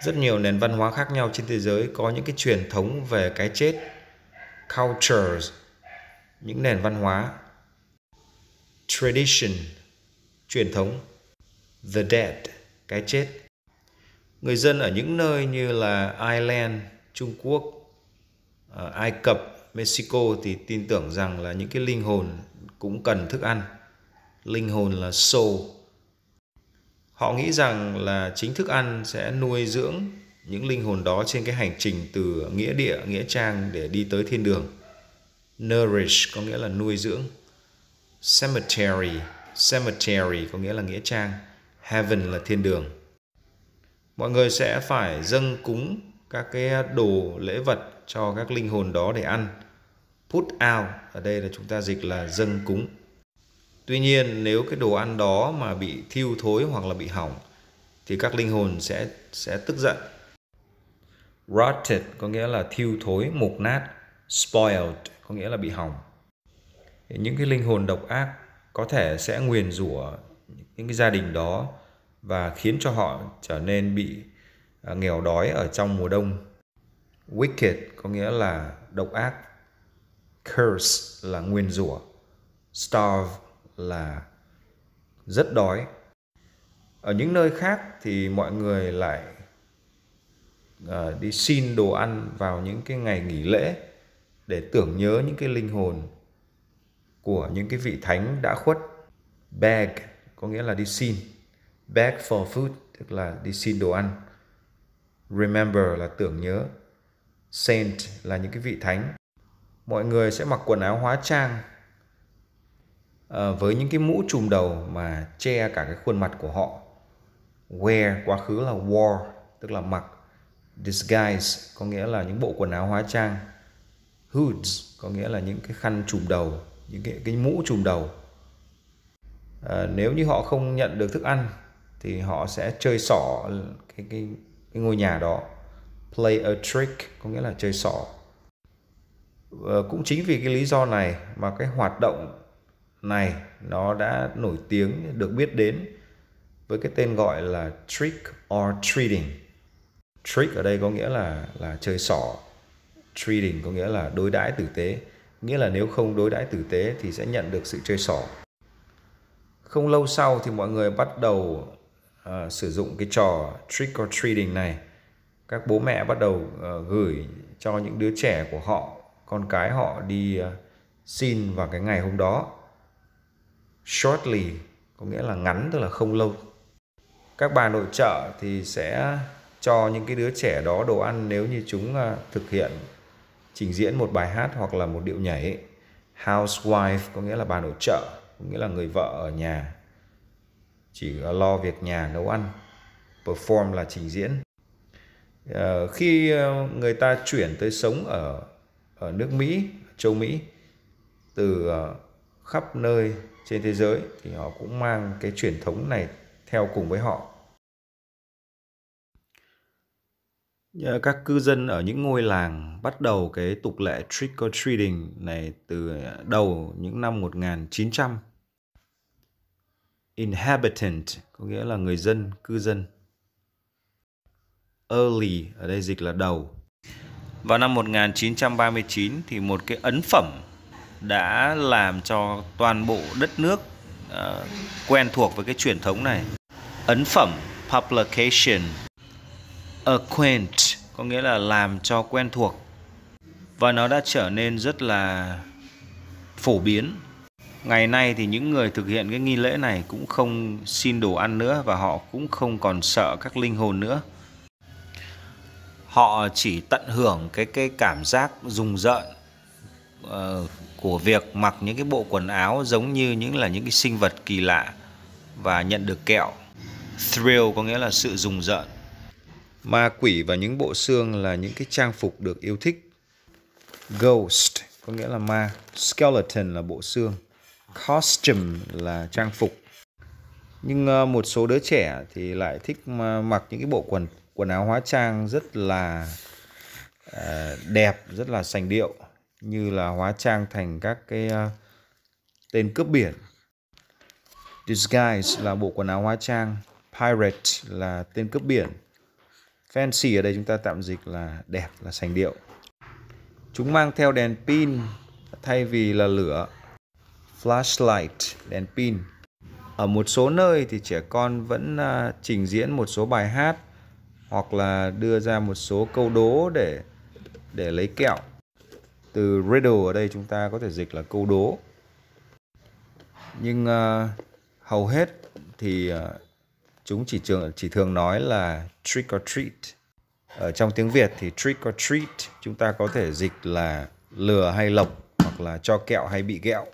rất nhiều nền văn hóa khác nhau trên thế giới có những cái truyền thống về cái chết cultures những nền văn hóa tradition truyền thống the dead cái chết người dân ở những nơi như là Ireland Trung Quốc ờ, Ai Cập Mexico thì tin tưởng rằng là những cái linh hồn cũng cần thức ăn linh hồn là soul họ nghĩ rằng là chính thức ăn sẽ nuôi dưỡng những linh hồn đó trên cái hành trình từ nghĩa địa nghĩa trang để đi tới thiên đường nourish có nghĩa là nuôi dưỡng cemetery cemetery có nghĩa là nghĩa trang heaven là thiên đường mọi người sẽ phải dâng cúng các cái đồ lễ vật cho các linh hồn đó để ăn put out ở đây là chúng ta dịch là dâng cúng Tuy nhiên nếu cái đồ ăn đó mà bị thiêu thối hoặc là bị hỏng thì các linh hồn sẽ sẽ tức giận. Rotted có nghĩa là thiêu thối, mục nát. Spoiled có nghĩa là bị hỏng. những cái linh hồn độc ác có thể sẽ nguyền rủa những cái gia đình đó và khiến cho họ trở nên bị à, nghèo đói ở trong mùa đông. Wicked có nghĩa là độc ác. Curse là nguyền rủa. Starve là rất đói ở những nơi khác thì mọi người lại uh, đi xin đồ ăn vào những cái ngày nghỉ lễ để tưởng nhớ những cái linh hồn của những cái vị thánh đã khuất beg có nghĩa là đi xin beg for food tức là đi xin đồ ăn remember là tưởng nhớ saint là những cái vị thánh mọi người sẽ mặc quần áo hóa trang Ờ, với những cái mũ trùm đầu mà che cả cái khuôn mặt của họ wear quá khứ là wore tức là mặc disguise có nghĩa là những bộ quần áo hóa trang hoods có nghĩa là những cái khăn trùm đầu những cái, cái mũ trùm đầu à, nếu như họ không nhận được thức ăn thì họ sẽ chơi xỏ cái, cái, cái ngôi nhà đó play a trick có nghĩa là chơi xỏ à, cũng chính vì cái lý do này mà cái hoạt động này nó đã nổi tiếng được biết đến với cái tên gọi là trick or treating trick ở đây có nghĩa là là chơi xỏ treating có nghĩa là đối đãi tử tế nghĩa là nếu không đối đãi tử tế thì sẽ nhận được sự chơi xỏ không lâu sau thì mọi người bắt đầu uh, sử dụng cái trò trick or treating này các bố mẹ bắt đầu uh, gửi cho những đứa trẻ của họ con cái họ đi uh, xin vào cái ngày hôm đó shortly có nghĩa là ngắn tức là không lâu các bà nội trợ thì sẽ cho những cái đứa trẻ đó đồ ăn nếu như chúng à, thực hiện trình diễn một bài hát hoặc là một điệu nhảy housewife có nghĩa là bà nội trợ có nghĩa là người vợ ở nhà chỉ lo việc nhà nấu ăn perform là trình diễn ờ, khi ờ, người ta chuyển tới sống ở ở nước Mỹ châu Mỹ từ ờ, khắp nơi trên thế giới thì họ cũng mang cái truyền thống này theo cùng với họ các cư dân ở những ngôi làng bắt đầu cái tục lệ trick or treating này từ đầu những năm 1900. Inhabitant có nghĩa là người dân, cư dân. Early ở đây dịch là đầu. Vào năm 1939 thì một cái ấn phẩm đã làm cho toàn bộ đất nước uh, quen thuộc với cái truyền thống này. Ấn phẩm publication acquaint có nghĩa là làm cho quen thuộc và nó đã trở nên rất là phổ biến. Ngày nay thì những người thực hiện cái nghi lễ này cũng không xin đồ ăn nữa và họ cũng không còn sợ các linh hồn nữa. Họ chỉ tận hưởng cái cái cảm giác rùng rợn uh, của việc mặc những cái bộ quần áo giống như những là những cái sinh vật kỳ lạ và nhận được kẹo. Thrill có nghĩa là sự rùng rợn. Ma quỷ và những bộ xương là những cái trang phục được yêu thích. Ghost có nghĩa là ma, skeleton là bộ xương, costume là trang phục. Nhưng ờ, một số đứa trẻ thì lại thích mặc những cái bộ quần quần áo hóa trang rất là ờ, đẹp, rất là sành điệu như là hóa trang thành các cái uh, tên cướp biển. Disguise là bộ quần áo hóa trang, pirate là tên cướp biển. Fancy ở đây chúng ta tạm dịch là đẹp là sành điệu. Chúng mang theo đèn pin thay vì là lửa. Flashlight, đèn pin. Ở một số nơi thì trẻ con vẫn uh, trình diễn một số bài hát hoặc là đưa ra một số câu đố để để lấy kẹo từ riddle ở đây chúng ta có thể dịch là câu đố nhưng uh, hầu hết thì uh, chúng chỉ thường chỉ thường nói là trick or treat ở trong tiếng Việt thì trick or treat chúng ta có thể dịch là lừa hay lộc hoặc là cho kẹo hay bị kẹo